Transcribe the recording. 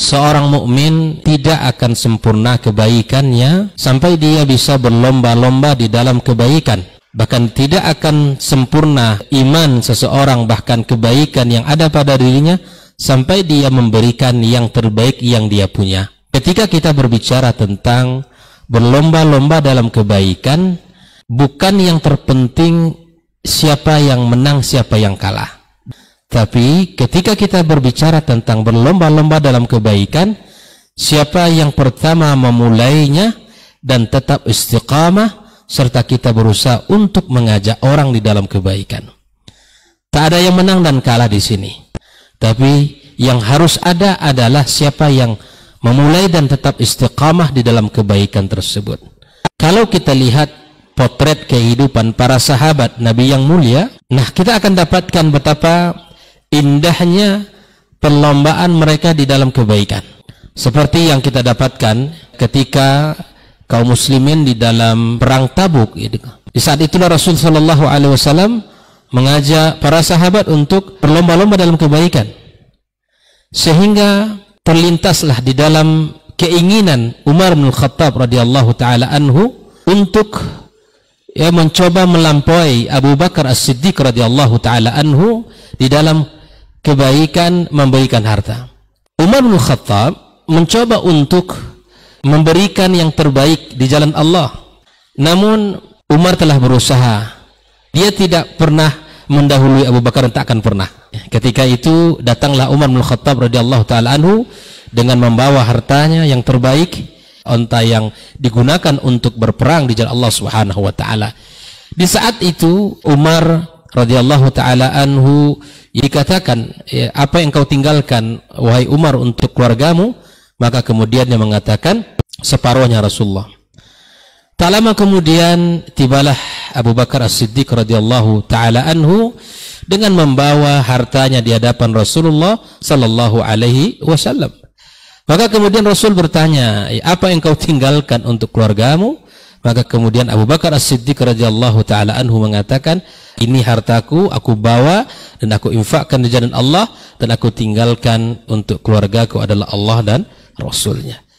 seorang mukmin tidak akan sempurna kebaikannya sampai dia bisa berlomba-lomba di dalam kebaikan bahkan tidak akan sempurna iman seseorang bahkan kebaikan yang ada pada dirinya sampai dia memberikan yang terbaik yang dia punya ketika kita berbicara tentang berlomba-lomba dalam kebaikan bukan yang terpenting siapa yang menang siapa yang kalah tapi ketika kita berbicara tentang berlomba-lomba dalam kebaikan, siapa yang pertama memulainya dan tetap istiqamah serta kita berusaha untuk mengajak orang di dalam kebaikan. Tak ada yang menang dan kalah di sini. Tapi yang harus ada adalah siapa yang memulai dan tetap istiqamah di dalam kebaikan tersebut. Kalau kita lihat potret kehidupan para sahabat Nabi yang mulia, nah kita akan dapatkan betapa indahnya perlombaan mereka di dalam kebaikan. Seperti yang kita dapatkan ketika kaum muslimin di dalam perang Tabuk. Gitu. Di saat itulah Rasul sallallahu Alaihi Wasallam mengajak para sahabat untuk berlomba-lomba dalam kebaikan, sehingga terlintaslah di dalam keinginan Umar bin Khattab radhiyallahu taala anhu untuk ya mencoba melampaui Abu Bakar As-Siddiq radhiyallahu taala anhu di dalam kebaikan memberikan harta. Umar bin Khattab mencoba untuk memberikan yang terbaik di jalan Allah. Namun Umar telah berusaha. Dia tidak pernah mendahului Abu Bakar dan tak akan pernah. Ketika itu datanglah Umar bin Khattab radhiyallahu taala anhu dengan membawa hartanya yang terbaik, onta yang digunakan untuk berperang di jalan Allah Subhanahu wa taala. Di saat itu Umar radhiyallahu taala anhu dikatakan ya, apa yang kau tinggalkan wahai Umar untuk keluargamu maka kemudian dia mengatakan separuhnya Rasulullah tak lama kemudian tibalah Abu Bakar As-Siddiq radhiyallahu taala anhu dengan membawa hartanya di hadapan Rasulullah sallallahu alaihi wasallam maka kemudian Rasul bertanya apa yang kau tinggalkan untuk keluargamu Maka kemudian Abu Bakar As-Siddiq radhiyallahu taala anhu mengatakan, "Ini hartaku, aku bawa dan aku infakkan di jalan Allah dan aku tinggalkan untuk keluargaku adalah Allah dan Rasulnya." nya